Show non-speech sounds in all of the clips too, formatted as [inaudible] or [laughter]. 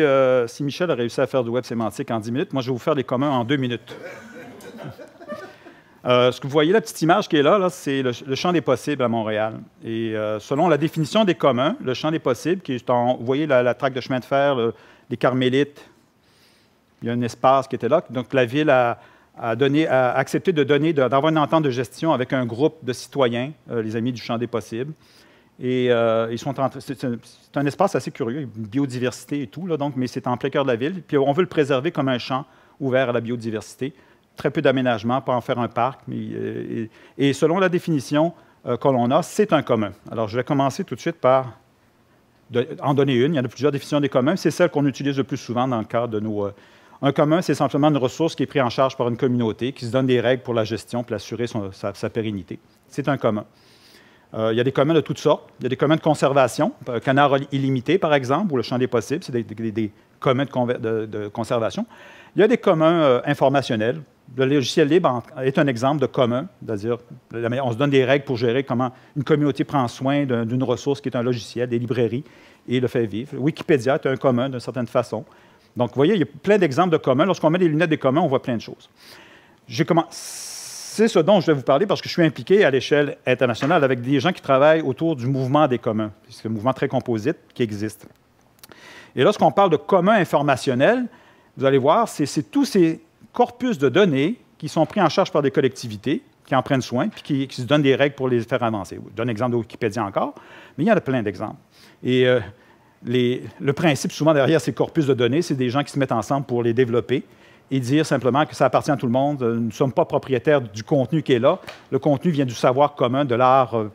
Euh, si, Michel a réussi à faire du web sémantique en 10 minutes, moi, je vais vous faire les communs en deux minutes. [laughs] Euh, ce que vous voyez, la petite image qui est là, c'est le, champ des possibles à Montréal. Et euh, selon la définition des communs, le champ des possibles, qui est vous voyez la, traque de chemin de fer, les Carmélites, il y a un espace qui était là. Donc la ville a, accepté de donner, d'avoir une entente de gestion avec un groupe de citoyens, les amis du champ des possibles. Et euh, ils sont c'est un espace assez curieux, biodiversité et tout, là, donc, mais c'est en plein cœur de la ville. Puis on veut le préserver comme un champ ouvert à la biodiversité. Très peu d'aménagement, pas en faire un parc. Euh, et, selon la définition qu'on euh, que l'on a, c'est un commun. Alors je vais commencer tout de suite par en donner une. Il y a plusieurs définitions des communs. C'est celle qu'on utilise le plus souvent dans le cadre de nos... un commun, c'est simplement une ressource qui est prise en charge par une communauté, qui se donne des règles pour la gestion, pour assurer sa, pérennité. C'est un commun. Euh, il y a des communs de toutes sortes. Il y a des communs de conservation, euh, canard illimité par exemple, ou le champ des possibles, c'est des, communs de, conservation. Il y a des communs euh, informationnels. Le logiciel libre est un exemple de commun, c'est-à-dire on se donne des règles pour gérer comment une communauté prend soin d'une ressource qui est un logiciel, des librairies, et le fait vivre. Wikipédia est un commun d'une certaine façon. Donc, vous voyez, il y a plein d'exemples de communs. Lorsqu'on met les lunettes des communs, on voit plein de choses. J'ai commencé c'est ce dont je vais vous parler parce que je suis impliqué à l'échelle internationale avec des gens qui travaillent autour du mouvement des communs. C'est un mouvement très composite qui existe. Et lorsqu'on parle de communs informationnels, vous allez voir, c'est tous ces corpus de données qui sont pris en charge par des collectivités, qui en prennent soin, puis qui, se donnent des règles pour les faire avancer. Je donne l'exemple de Wikipédia encore, mais il y en a plein d'exemples. Et euh, le principe souvent derrière ces corpus de données, c'est des gens qui se mettent ensemble pour les développer et dire simplement que ça appartient à tout le monde. Euh, nous ne sommes pas propriétaires du contenu qui est là. Le contenu vient du savoir commun, de l'art euh,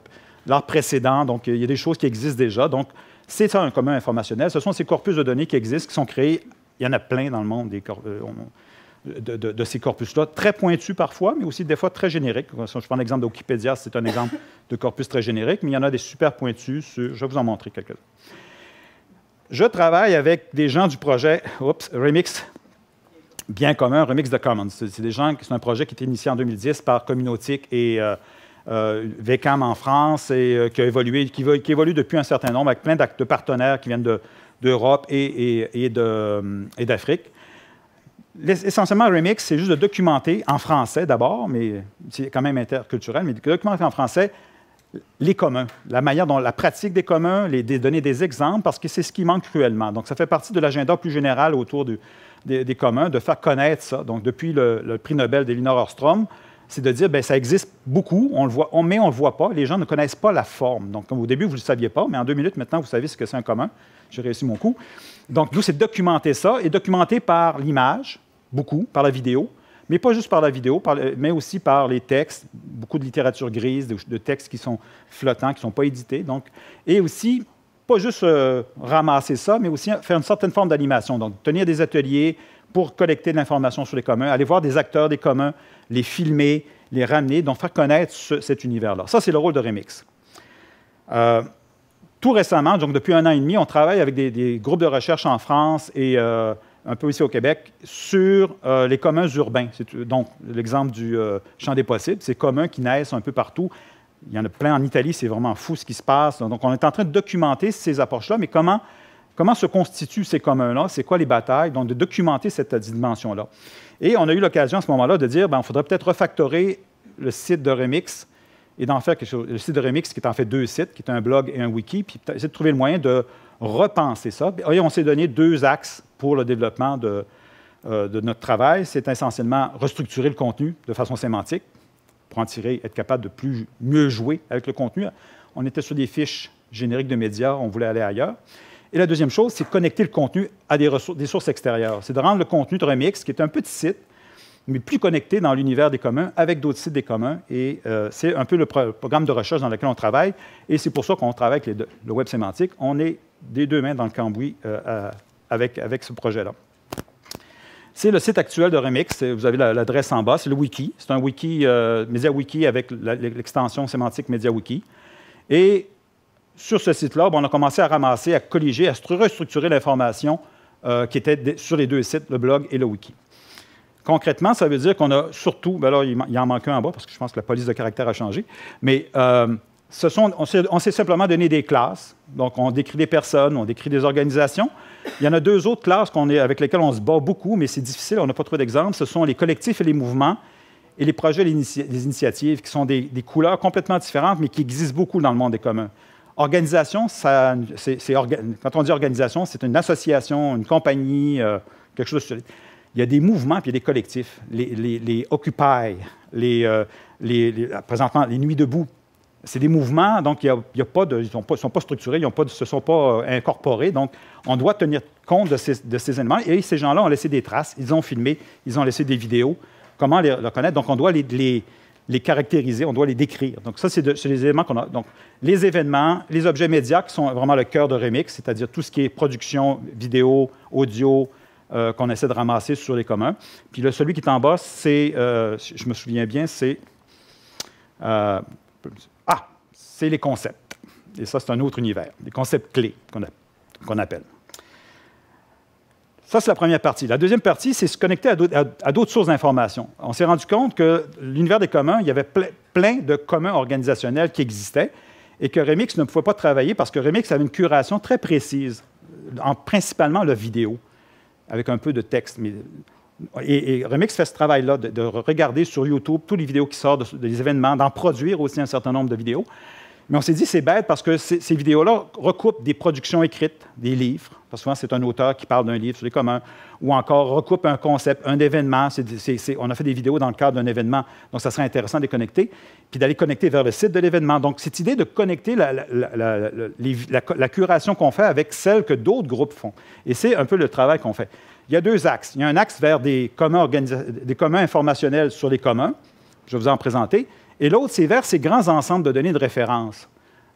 l'art précédent. Donc, il y a des choses qui existent déjà. Donc, c'est ça un commun informationnel. Ce sont ces corpus de données qui existent, qui sont créés. Il y en a plein dans le monde euh, de, ces corpus-là, très pointus parfois, mais aussi des fois très génériques. Si je prends l'exemple de Wikipédia, c'est un exemple de corpus très générique, mais il y en a des super pointus. je vais vous en montrer quelques-uns. Je travaille avec des gens du projet Remix bien commun, Remix the Commons. C'est des gens, c'est un projet qui a été initié en 2010 par Communautique et euh, euh, VECAM en France et euh, qui a évolué, qui, qui, évolue depuis un certain nombre avec plein de partenaires qui viennent d'Europe et, et d'Afrique. Essentiellement, Remix, c'est juste de documenter en français d'abord, mais c'est quand même interculturel, mais de documenter en français les communs, la manière dont la pratique des communs, les, donner des exemples, parce que c'est ce qui manque cruellement. Donc, ça fait partie de l'agenda plus général autour du, des, communs, de faire connaître ça. Donc, depuis le, prix Nobel d'Elinor Ostrom, c'est de dire, bien, ça existe beaucoup, on le voit, on, mais on ne le voit pas. Les gens ne connaissent pas la forme. Donc, au début, vous ne le saviez pas, mais en deux minutes, maintenant, vous savez ce que c'est un commun. J'ai réussi mon coup. Donc, nous, c'est documenter ça, et documenter par l'image, beaucoup, par la vidéo, mais pas juste par la vidéo, mais aussi par les textes, beaucoup de littérature grise, de, textes qui sont flottants, qui ne sont pas édités. Donc, et aussi pas juste euh, ramasser ça, mais aussi faire une certaine forme d'animation. Donc, tenir des ateliers pour collecter de l'information sur les communs, aller voir des acteurs des communs, les filmer, les ramener, donc faire connaître cet univers-là. Ça, c'est le rôle de Remix. Euh, tout récemment, donc depuis un an et demi, on travaille avec des, groupes de recherche en France et euh, un peu ici au Québec sur les communs urbains. donc l'exemple du champ des possibles, ces communs qui naissent un peu partout il y en a plein en Italie, c'est vraiment fou ce qui se passe. Donc, on est en train de documenter ces approches-là, mais comment, se constituent ces communs-là, c'est quoi les batailles, donc de documenter cette dimension-là. Et on a eu l'occasion à ce moment-là de dire, on ben, faudrait peut-être refactorer le site de Remix et d'en faire quelque chose. Le site de Remix, qui est en fait deux sites, qui est un blog et un wiki, puis essayer de trouver le moyen de repenser ça. Et on s'est donné deux axes pour le développement euh, de notre travail. C'est essentiellement restructurer le contenu de façon sémantique, pour en tirer, être capable de plus, mieux jouer avec le contenu. On était sur des fiches génériques de médias, on voulait aller ailleurs. Et la deuxième chose, c'est de connecter le contenu à des, des sources extérieures. C'est de rendre le contenu de Remix, qui est un petit site, mais plus connecté dans l'univers des communs avec d'autres sites des communs. Et euh, c'est un peu le programme de recherche dans lequel on travaille. Et c'est pour ça qu'on travaille avec le web sémantique. On est des deux mains dans le cambouis euh, avec ce projet-là. C'est le site actuel de Remix. Vous avez l'adresse en bas. C'est le wiki. C'est un wiki, euh, MediaWiki avec l'extension sémantique MediaWiki. Et sur ce site-là, on a commencé à ramasser, à colliger, à restructurer l'information euh, qui était sur les deux sites, le blog et le wiki. Concrètement, ça veut dire qu'on a surtout, Alors, ben il il en manque un en bas parce que je pense que la police de caractère a changé, mais euh, ce sont, on s'est simplement donné des classes. Donc, on décrit des personnes, on décrit des organisations. Il y en a deux autres classes est, avec lesquelles on se bat beaucoup, mais c'est difficile, on n'a pas trop d'exemples. Ce sont les collectifs et les mouvements et les projets, les, les initiatives, qui sont des, couleurs complètement différentes, mais qui existent beaucoup dans le monde des communs. Organisation, quand on dit organisation, c'est une association, une compagnie, euh, quelque chose. De... Il y a des mouvements, puis il y a des collectifs. Les, les Occupy, euh, les, les, présentement, les Nuits debout, c'est des mouvements, donc y a, a pas de, ils ne sont pas structurés, ils ne se sont pas euh, incorporés. Donc, on doit tenir compte de ces, éléments. Et ces gens-là ont laissé des traces, ils ont filmé, ils ont laissé des vidéos. Comment les reconnaître? Donc, on doit les, caractériser, on doit les décrire. Donc, ça, c'est les éléments qu'on a. Donc, les événements, les objets médias qui sont vraiment le cœur de Remix, c'est-à-dire tout ce qui est production, vidéo, audio, euh, qu'on essaie de ramasser sur les communs. Puis là, celui qui est en bas, c'est, euh, je me souviens bien, c'est c'est les concepts. Et ça, c'est un autre univers, les concepts clés qu'on qu'on appelle. Ça, c'est la première partie. La deuxième partie, c'est se connecter à d'autres sources d'informations. On s'est rendu compte que l'univers des communs, il y avait plein de communs organisationnels qui existaient et que Remix ne pouvait pas travailler parce que Remix avait une curation très précise, en principalement la vidéo, avec un peu de texte. Mais, et, Remix fait ce travail-là de, regarder sur YouTube tous les vidéos qui sortent des événements, d'en produire aussi un certain nombre de vidéos. Mais on s'est dit, c'est bête parce que ces, vidéos-là recoupent des productions écrites, des livres. Parce que souvent, c'est un auteur qui parle d'un livre sur les communs, ou encore recoupe un concept, un événement. on a fait des vidéos dans le cadre d'un événement, donc ça serait intéressant de les connecter, puis d'aller connecter vers le site de l'événement. Donc, cette idée de connecter la, curation qu'on fait avec celle que d'autres groupes font. Et c'est un peu le travail qu'on fait. Il y a deux axes. Il y a un axe vers des communs, des communs informationnels sur les communs, je vais vous en présenter, et l'autre, c'est vers ces grands ensembles de données de référence,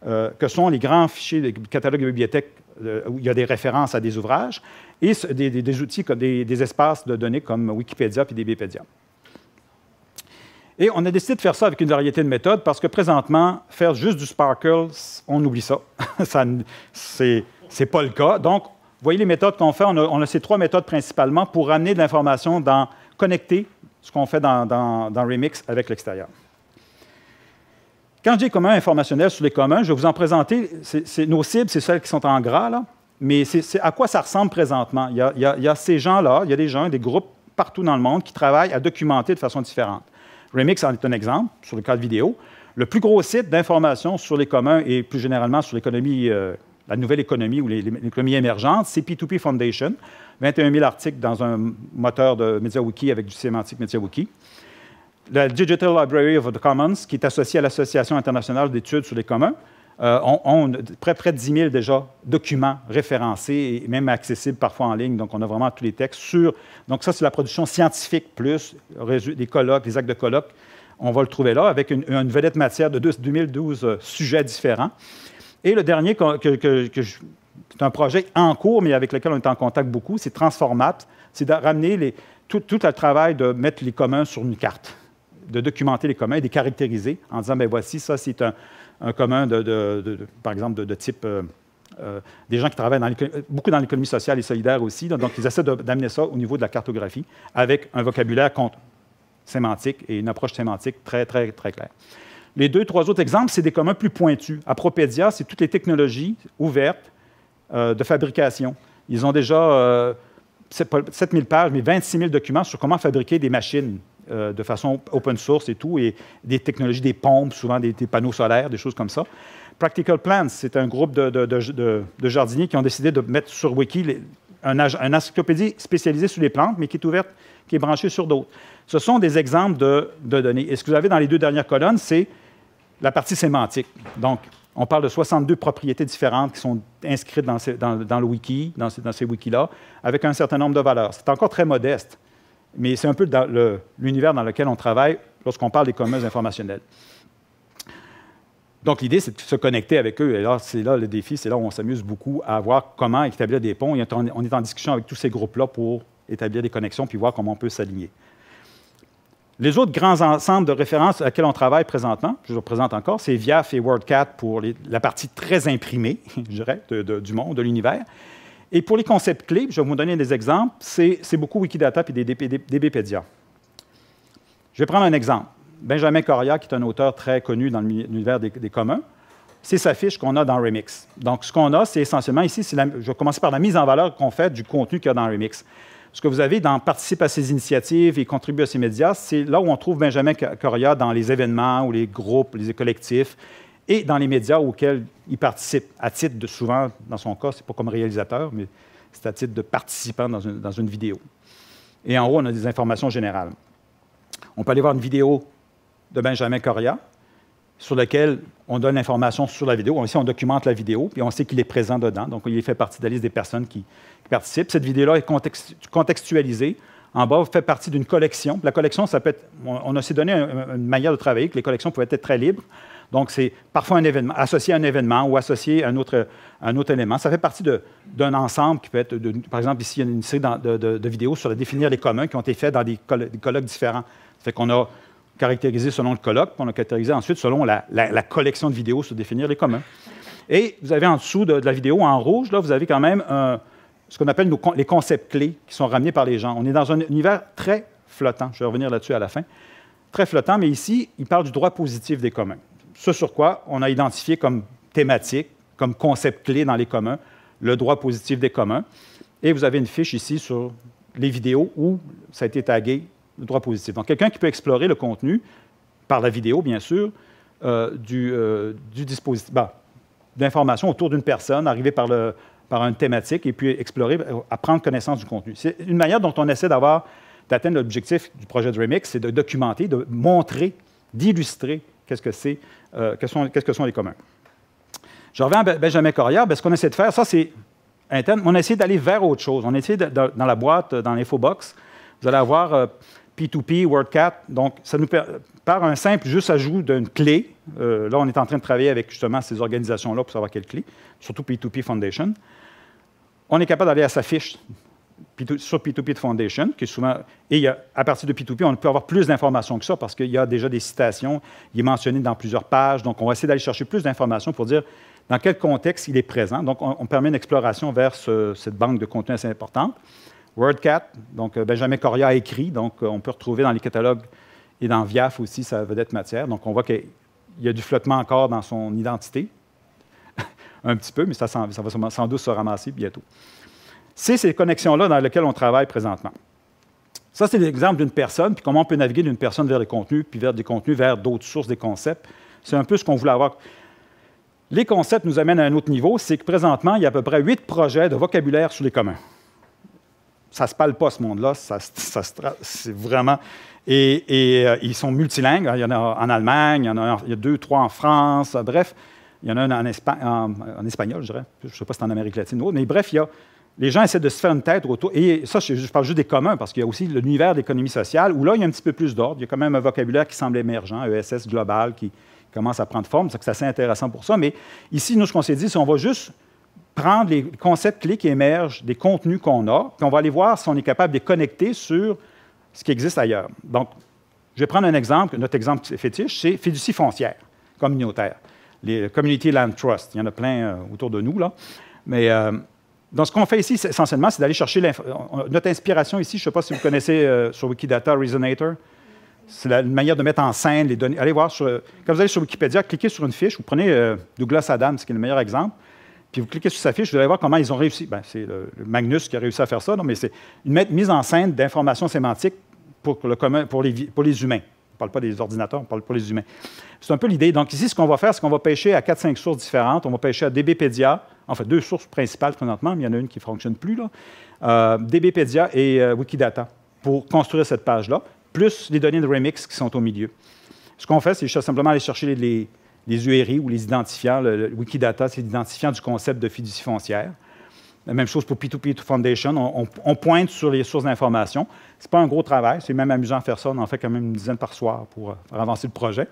euh, que sont les grands fichiers des catalogues de bibliothèques euh, où il y a des références à des ouvrages, et des, outils des, espaces de données comme Wikipédia et DBpedia. Et on a décidé de faire ça avec une variété de méthodes parce que présentement, faire juste du Sparkle, on oublie ça. [laughs] ça c'est, pas le cas. Donc, voyez les méthodes qu'on fait. On a, ces trois méthodes principalement pour amener de l'information dans connecter ce qu'on fait dans Remix avec l'extérieur. Quand je dis commun informationnel sur les communs, je vais vous en présenter. nos cibles, c'est celles qui sont en gras, là. Mais c'est à quoi ça ressemble présentement? Il y a, ces gens-là, il y a des gens, des groupes partout dans le monde qui travaillent à documenter de façon différente. Remix en est un exemple sur le de vidéo. Le plus gros site d'information sur les communs et plus généralement sur l'économie, euh, la nouvelle économie ou l'économie émergente, c'est P2P Foundation. 21 000 articles dans un moteur de MediaWiki avec du sémantique MediaWiki la Digital Library of the Commons, qui est associée à l'Association internationale d'études sur les communs, euh, ont, près, près, de 10 000 déjà documents référencés et même accessibles parfois en ligne. Donc, on a vraiment tous les textes sur. Donc, ça, c'est la production scientifique plus des colloques, des actes de colloques. On va le trouver là avec une, vedette matière de 2012 euh, sujets différents. Et le dernier, c'est un projet en cours, mais avec lequel on est en contact beaucoup, c'est Transformat. C'est de ramener tout, tout le travail de mettre les communs sur une carte de documenter les communs et de les caractériser en disant, ben voici, ça, c'est un, commun, par exemple, de, type... Euh, euh, des gens qui travaillent beaucoup dans l'économie sociale et solidaire aussi. Donc, ils essaient d'amener ça au niveau de la cartographie avec un vocabulaire sémantique et une approche sémantique très, très, très claire. Les deux, trois autres exemples, c'est des communs plus pointus. Apropédia, c'est toutes les technologies ouvertes euh, de fabrication. Ils ont déjà, 7 000 pages, mais 26 000 documents sur comment fabriquer des machines euh, de façon open source et tout, et des technologies, des pompes, souvent des, panneaux solaires, des choses comme ça. Practical Plants, c'est un groupe de, jardiniers qui ont décidé de mettre sur Wiki une encyclopédie spécialisée sur les plantes, mais qui est ouverte, qui est branchée sur d'autres. Ce sont des exemples de, données. Et ce que vous avez dans les deux dernières colonnes, c'est la partie sémantique. Donc, on parle de 62 propriétés différentes qui sont inscrites dans, le wiki, dans ces wikis-là, avec un certain nombre de valeurs. C'est encore très modeste mais c'est un peu l'univers dans lequel on travaille lorsqu'on parle des commerces informationnels. Donc, l'idée, c'est de se connecter avec eux. Et là, c'est là le défi, c'est là où on s'amuse beaucoup à voir comment établir des ponts. on est en discussion avec tous ces groupes-là pour établir des connexions puis voir comment on peut s'aligner. Les autres grands ensembles de références qui on travaille présentement, je vous présente encore, c'est VIAF et WordCat pour la partie très imprimée, [laughs] je dirais, du monde, de l'univers. Et pour les concepts clés, je vais vous donner des exemples, c'est beaucoup Wikidata et des DBpedia. Je vais prendre un exemple. Benjamin Coria, qui est un auteur très connu dans l'univers des, communs, c'est sa fiche qu'on a dans Remix. Donc, ce qu'on a, c'est essentiellement ici, je vais commencer par la mise en valeur qu'on fait du contenu qu'il y a dans Remix. Ce que vous avez dans Participe à ces initiatives et Contribue à ces médias, c'est là où on trouve Benjamin Coria dans les événements ou les groupes, les collectifs, et dans les médias auxquels il participe, à titre de souvent, dans son cas, c'est pas comme réalisateur, mais c'est à titre de participant dans une, vidéo. Et en haut, on a des informations générales. On peut aller voir une vidéo de Benjamin Coria, sur laquelle on donne l'information sur la vidéo. Ici, on documente la vidéo, puis on sait qu'il est présent dedans. Donc, il fait partie de la liste des personnes qui, participent. Cette vidéo-là est contextualisée. En bas, fait partie d'une collection. La collection, ça peut être. On, a aussi donné une manière de travailler, que les collections pouvaient être très libres. Donc, c'est parfois un associé à un événement ou associé à un autre, élément. Ça fait partie d'un ensemble qui peut être, par exemple, ici, il y a une série de, vidéos sur définir les communs qui ont été faites dans des, colloques différents. Ça fait qu'on a caractérisé selon le colloque, puis on a caractérisé ensuite selon la, collection de vidéos sur définir les communs. Et vous avez en dessous de, la vidéo, en rouge, là, vous avez quand même euh, ce qu'on appelle les concepts clés qui sont ramenés par les gens. On est dans un univers très flottant. Je vais revenir là-dessus à la fin. Très flottant, mais ici, il parle du droit positif des communs ce sur quoi on a identifié comme thématique, comme concept clé dans les communs, le droit positif des communs. Et vous avez une fiche ici sur les vidéos où ça a été tagué le droit positif. Donc, quelqu'un qui peut explorer le contenu, par la vidéo, bien sûr, euh, du, euh, ben, d'informations autour d'une personne, arrivée par, une thématique, et puis explorer, euh, apprendre connaissance du contenu. C'est une manière dont on essaie d'avoir, d'atteindre l'objectif du projet de remix, c'est de documenter, de montrer, d'illustrer qu'est-ce que c'est, euh, qu'est-ce que sont les communs. Je reviens à Benjamin Corrière, ben, ce qu'on essaie de faire, ça c'est interne, on essaie d'aller vers autre chose. On essaie dans la boîte, euh, dans l'info box, vous allez avoir P2P, euh, WordCat, donc ça nous par un simple juste ajout d'une clé. là, on est en train de travailler avec justement ces organisations-là pour savoir quelle clé, surtout P2P Foundation. On est capable d'aller à sa fiche sur P2P Foundation, qui souvent. Et à partir de P2P, on peut avoir plus d'informations que ça parce qu'il y a déjà des citations, il est mentionné dans plusieurs pages. Donc, on va essayer d'aller chercher plus d'informations pour dire dans quel contexte il est présent. Donc, on, permet une exploration vers cette banque de contenu assez importante. WordCat, donc euh, Benjamin Coria a écrit, donc euh, on peut retrouver dans les catalogues et dans VIAF aussi sa vedette matière. Donc, on voit qu'il y a du flottement encore dans son identité, [laughs] un petit peu, mais ça va sans doute se ramasser bientôt c'est ces connexions-là dans lesquelles on travaille présentement. Ça, c'est l'exemple d'une personne, puis comment on peut naviguer d'une personne vers les contenus, puis vers des contenus, vers d'autres sources des concepts. C'est un peu ce qu'on voulait avoir. Les concepts nous amènent à un autre niveau, c'est que présentement, il y a à peu près huit projets de vocabulaire sur les communs. Ça ne se parle pas, ce monde-là. Ça, c'est vraiment. Et, euh, ils sont multilingues. Il y en a en Allemagne, il y en a, deux, trois en France. Bref, il y en a un en, en espagnol, je dirais. Je ne sais pas si c'est en Amérique latine ou autre. Mais bref, il y a les gens essaient de se faire une tête autour. Et ça, je, parle juste des communs, parce qu'il y a aussi l'univers d'économie sociale, où là, il y a un petit peu plus d'ordre. Il y a quand même un vocabulaire qui semble émergent, ESS global, qui commence à prendre forme. C'est assez intéressant pour ça. Mais ici, nous, ce qu'on s'est dit, c'est qu'on va juste prendre les concepts clés qui émergent des contenus qu'on a, puis on va aller voir si on est capable de les connecter sur ce qui existe ailleurs. Donc, je vais prendre un exemple. Notre exemple fétiche, c'est fiducie foncière communautaire, les Community Land Trust. Il y en a plein euh, autour de nous, là. Mais. Euh, donc, ce qu'on fait ici, essentiellement, c'est d'aller chercher notre inspiration ici. Je ne sais pas si vous connaissez euh, sur Wikidata Resonator. C'est une manière de mettre en scène les données. Allez voir, sur, quand vous allez sur Wikipédia, cliquez sur une fiche. Vous prenez euh, Douglas Adams, qui est le meilleur exemple, puis vous cliquez sur sa fiche, vous allez voir comment ils ont réussi. Ben, c'est le, Magnus qui a réussi à faire ça, non, mais c'est une mise en scène d'informations sémantiques pour, le pour les humains parle pas des ordinateurs, on ne parle pas des humains. C'est un peu l'idée. Donc ici, ce qu'on va faire, c'est qu'on va pêcher à 4-5 sources différentes. On va pêcher à DBpedia, en fait, deux sources principales présentement, mais il y en a une qui ne fonctionne plus, là. Euh, DBpedia et euh, Wikidata, pour construire cette page-là, plus les données de Remix qui sont au milieu. Ce qu'on fait, c'est simplement aller chercher les, URI ou les identifiants. Wikidata, c'est l'identifiant du concept de fiducie foncière. La même chose pour P2P Foundation. On, on pointe sur les sources d'information n'est pas un gros travail, c'est même amusant à faire ça. On en fait quand même une dizaine par soir pour faire euh, avancer le projet.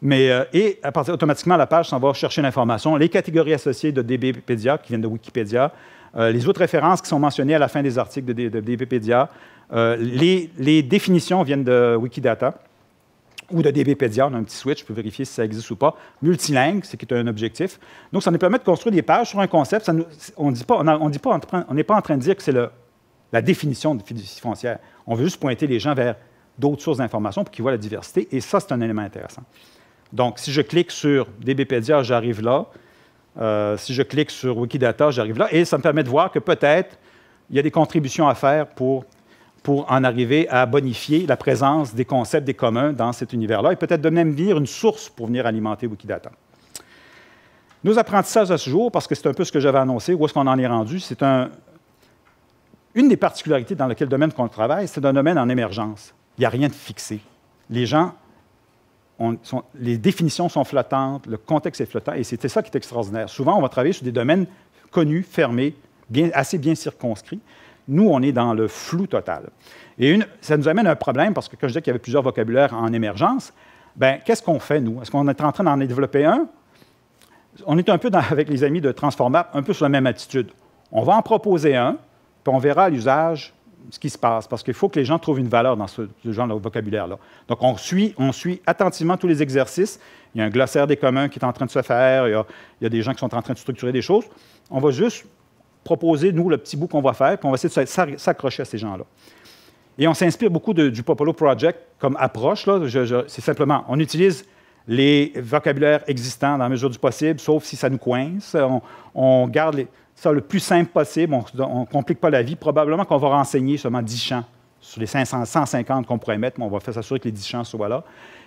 Mais, euh, et automatiquement, la page s'en va chercher l'information. Les catégories associées de DBpedia, qui viennent de Wikipédia, euh, les autres références qui sont mentionnées à la fin des articles de, DBpedia, les, définitions viennent de Wikidata ou de DBpedia, on a un petit switch, je vérifier si ça existe ou pas. Multilingue, c'est qui est un objectif. Donc, ça nous permet de construire des pages sur un concept. on dit pas, on n'est pas en train de dire que c'est le la définition de fiducie foncière. On veut juste pointer les gens vers d'autres sources d'informations pour qu'ils voient la diversité, et ça, c'est un élément intéressant. Donc, si je clique sur DBpedia, j'arrive là. Euh, si je clique sur Wikidata, j'arrive là. Et ça me permet de voir que peut-être il y a des contributions à faire pour, pour en arriver à bonifier la présence des concepts, des communs dans cet univers-là, et peut-être de même venir une source pour venir alimenter Wikidata. Nos apprentissages à ce jour, parce que c'est un peu ce que j'avais annoncé, où est-ce qu'on en est rendu, c'est un, une des particularités dans lequel domaine qu'on travaille, c'est un domaine en émergence. Il n'y a rien de fixé. Les gens, les définitions sont flottantes, le contexte est flottant, et c'est ça qui est extraordinaire. Souvent, on va travailler sur des domaines connus, fermés, assez bien circonscrits. Nous, on est dans le flou total. Et ça nous amène à un problème, parce que quand je disais qu'il y avait plusieurs vocabulaires en émergence, ben, qu'est-ce qu'on fait, nous? Est-ce qu'on est en train d'en développer un? On est un peu avec les amis de Transformap, un peu sur la même attitude. On va en proposer un, on verra à l'usage ce qui se passe, parce qu'il faut que les gens trouvent une valeur dans ce, genre de vocabulaire-là. Donc, on suit, on suit attentivement tous les exercices. Il y a un glossaire des communs qui est en train de se faire, il y a, des gens qui sont en train de structurer des choses. On va juste proposer, nous, le petit bout qu'on va faire, puis on va essayer de s'accrocher à ces gens-là. Et on s'inspire beaucoup du Popolo Project comme approche. c'est simplement, on utilise les vocabulaires existants dans la mesure du possible, sauf si ça nous coince. on garde les, ça le plus simple possible. On ne complique pas la vie. Probablement qu'on va renseigner seulement 10 champs sur les 500, 150 qu'on pourrait mettre, mais on va faire s'assurer que les 10 champs soient là.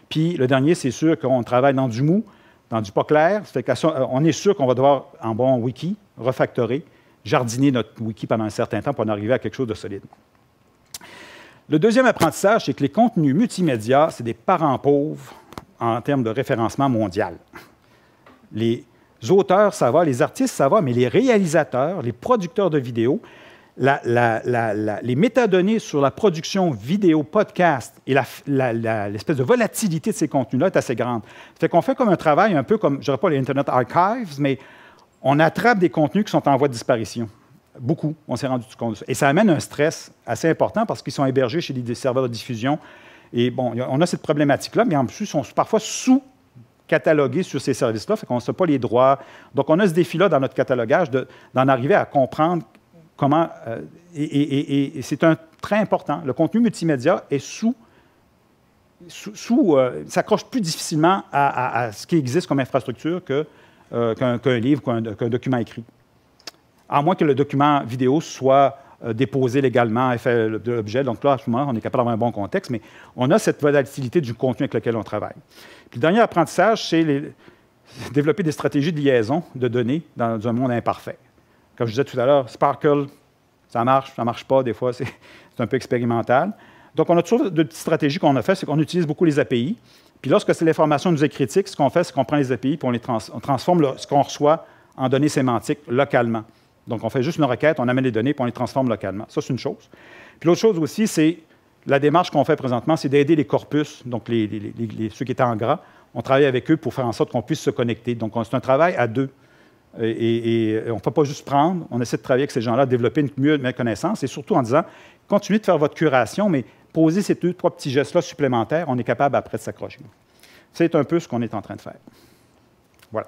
Puis le dernier, c'est sûr qu'on travaille dans du mou, dans du pas clair. Fait euh, on est sûr qu'on va devoir, en bon wiki, refactorer, jardiner notre wiki pendant un certain temps pour en arriver à quelque chose de solide. Le deuxième apprentissage, c'est que les contenus multimédias, c'est des parents pauvres en termes de référencement mondial. Les auteurs, ça va, les artistes, ça va, mais les réalisateurs, les producteurs de vidéos, la, les métadonnées sur la production vidéo, podcast et l'espèce de volatilité de ces contenus-là est assez grande. C'est qu'on fait comme un travail un peu comme, je ne dirais pas les Internet Archives, mais on attrape des contenus qui sont en voie de disparition. Beaucoup, on s'est rendu compte de ça. Et ça amène un stress assez important parce qu'ils sont hébergés chez des serveurs de diffusion. Et bon, on a cette problématique-là, mais en plus, ils sont parfois sous cataloguer sur ces services-là, fait qu'on ne sait pas les droits. Donc, on a ce défi-là dans notre catalogage d'en arriver à comprendre comment. Euh, et, c'est un très important. Le contenu multimédia est sous. sous, euh, s'accroche plus difficilement à, ce qui existe comme infrastructure euh, qu'un livre, qu'un document écrit. À moins que le document vidéo soit euh, déposer légalement et fait l'objet. Donc là, à on est capable d'avoir un bon contexte, mais on a cette volatilité du contenu avec lequel on travaille. Puis le dernier apprentissage, c'est [laughs] développer des stratégies de liaison de données dans un monde imparfait. Comme je disais tout à l'heure, Sparkle, ça marche, ça ne marche pas, des fois, [laughs] c'est un peu expérimental. Donc, on a toujours deux petites stratégies qu'on a faites, c'est qu'on utilise beaucoup les API. Puis lorsque c'est l'information nous est critique, ce qu'on fait, c'est qu'on prend les API et on, les transforme ce qu'on reçoit en données sémantiques localement. Donc, on fait juste une requête, on amène les données, puis on les transforme localement. Ça, c'est une chose. Puis l'autre chose aussi, c'est la démarche qu'on fait présentement, c'est d'aider les corpus, donc les, ceux qui étaient en gras. On travaille avec eux pour faire en sorte qu'on puisse se connecter. Donc, c'est un travail à deux. Et, on ne peut pas juste prendre, on essaie de travailler avec ces gens-là, développer une mieux connaissance et surtout en disant, continuez de faire votre curation, mais posez ces deux, trois petits gestes-là supplémentaires, on est capable après de s'accrocher. C'est un peu ce qu'on est en train de faire. Voilà.